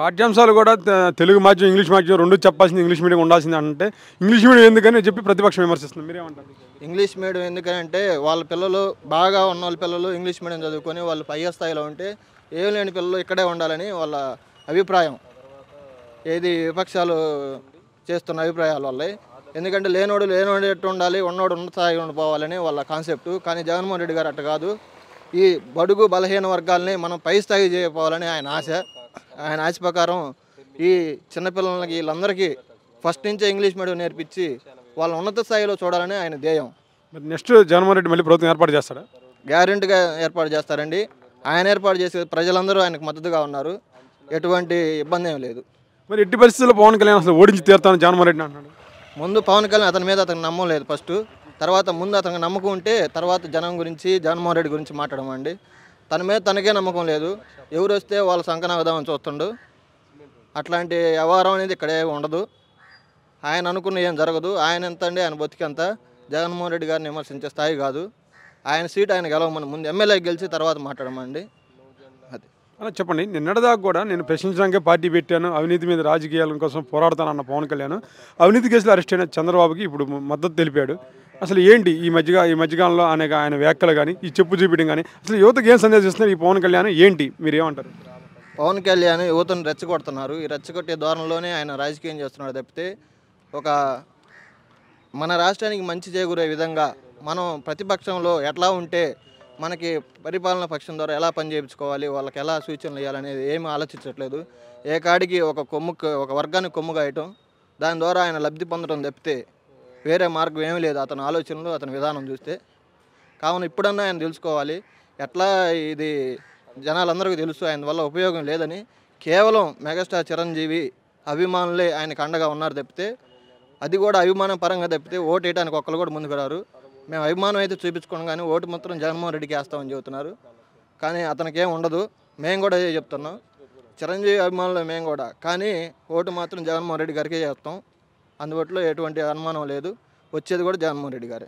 పాఠ్యాంశాలు కూడా తెలుగు మాధ్యమం ఇంగ్లీష్ మాధ్యమం రెండు చెప్పాల్సింది ఇంగ్లీష్ మీడియం ఉండాల్సింది అంటే ఇంగ్లీష్ మీడియం ఎందుకని చెప్పి ప్రతిపక్షం విమర్శిస్తుంది మీరేమంటారు ఇంగ్లీష్ మీడియం ఎందుకంటే వాళ్ళ పిల్లలు బాగా ఉన్న వాళ్ళ పిల్లలు ఇంగ్లీష్ మీడియం చదువుకొని వాళ్ళు పై స్థాయిలో ఉంటే ఏం లేని పిల్లలు ఇక్కడే ఉండాలని వాళ్ళ అభిప్రాయం ఏది విపక్షాలు చేస్తున్న అభిప్రాయాల వల్ల ఎందుకంటే లేనోడు లేనోడు ఎట్టు ఉండాలి ఉన్నోడు ఉన్న స్థాయి ఉండిపోవాలని వాళ్ళ కాన్సెప్ట్ కానీ జగన్మోహన్ రెడ్డి గారు అట్టు కాదు ఈ బడుగు బలహీన వర్గాల్ని మనం పై స్థాయి చేయపోవాలని ఆయన ఆశ ఆయన ఆశ ప్రకారం ఈ చిన్నపిల్లలకి వీళ్ళందరికీ ఫస్ట్ నుంచే ఇంగ్లీష్ మీడియం నేర్పించి వాళ్ళ ఉన్నత స్థాయిలో చూడాలని ఆయన ధ్యేయం నెక్స్ట్ జగన్మోహన్ రెడ్డి మళ్ళీ ప్రభుత్వం ఏర్పాటు చేస్తాడా గ్యారెంటీగా ఏర్పాటు చేస్తారండి ఆయన ఏర్పాటు చేసే ప్రజలందరూ ఆయనకు మద్దతుగా ఉన్నారు ఎటువంటి ఇబ్బంది ఏం లేదు మరి ఎట్టి పరిస్థితుల్లో పవన్ కళ్యాణ్ అసలు ఓడించి తీరుతాను జగన్మోహన్ రెడ్డి అంటున్నాడు ముందు పవన్ కళ్యాణ్ అతని మీద అతనికి నమ్మం లేదు ఫస్ట్ తర్వాత ముందు అతనికి నమ్మకం ఉంటే తర్వాత జనం గురించి జగన్మోహన్ రెడ్డి గురించి మాట్లాడమండి తన మీద తనకే నమ్మకం లేదు ఎవరు వస్తే వాళ్ళ సంకన విధానం చూస్తుండు అట్లాంటి వ్యవహారం అనేది ఇక్కడే ఉండదు ఆయన అనుకున్న ఏం జరగదు ఆయన ఎంత అండి ఆయన బతికెంత జగన్మోహన్ రెడ్డి గారిని విమర్శించే స్థాయి కాదు ఆయన సీట్ ఆయన గెలవమని ముందు ఎమ్మెల్యే గెలిచి తర్వాత మాట్లాడమండి అది చెప్పండి నిన్నటిదాకా కూడా నేను ప్రశ్నించడానికే పార్టీ పెట్టాను అవినీతి మీద రాజకీయాల కోసం పోరాడతానన్న పవన్ కళ్యాణ్ అవినీతి కేసులు అరెస్ట్ అయిన చంద్రబాబుకి ఇప్పుడు మద్దతు తెలిపాడు అసలు ఏంటి ఈ మధ్యగా ఈ మధ్యకాలంలో అనేక ఆయన వ్యాఖ్యలు కానీ ఈ చెప్పు చూపించడం కానీ అసలు యువతకు ఏం సందేశం ఇస్తున్నారు ఈ పవన్ కళ్యాణ్ ఏంటి మీరు ఏమంటారు పవన్ కళ్యాణ్ యువతను రెచ్చగొడుతున్నారు ఈ రెచ్చగొట్టే ధోరణిలోనే ఆయన రాజకీయం చేస్తున్నాడు తప్పితే ఒక మన రాష్ట్రానికి మంచి చేకూరే విధంగా మనం ప్రతిపక్షంలో ఎట్లా ఉంటే మనకి పరిపాలన పక్షం ద్వారా ఎలా పనిచేయించుకోవాలి వాళ్ళకి ఎలా సూచనలు ఇవ్వాలనేది ఏమీ ఆలోచించట్లేదు ఏ కాడికి ఒక కొమ్ముకు ఒక వర్గానికి కొమ్ము కాయటం దాని ద్వారా ఆయన లబ్ధి పొందడం తప్పితే వేరే మార్గం ఏమీ లేదు అతని ఆలోచనలు అతని విధానం చూస్తే కావున ఇప్పుడన్నా ఆయన తెలుసుకోవాలి ఎట్లా ఇది జనాలందరికీ తెలుసు ఆయన వల్ల ఉపయోగం లేదని కేవలం మెగాస్టార్ చిరంజీవి అభిమానులే ఆయనకు అండగా ఉన్నారు తప్పితే అది కూడా అభిమానం పరంగా తప్పితే ఓటు వేయడానికి ఒక్కరు కూడా ముందు పెడారు మేము అభిమానం అయితే చూపించుకోను కానీ ఓటు మాత్రం జగన్మోహన్ రెడ్డికి వేస్తామని చెబుతున్నారు కానీ అతనికి ఏం ఉండదు మేము కూడా చెప్తున్నాం చిరంజీవి అభిమానులు మేము కూడా కానీ ఓటు మాత్రం జగన్మోహన్ రెడ్డి గారికే చేస్తాం అందుబాటులో ఎటువంటి అనుమానం లేదు వచ్చేది కూడా జగన్మోహన్ రెడ్డి గారే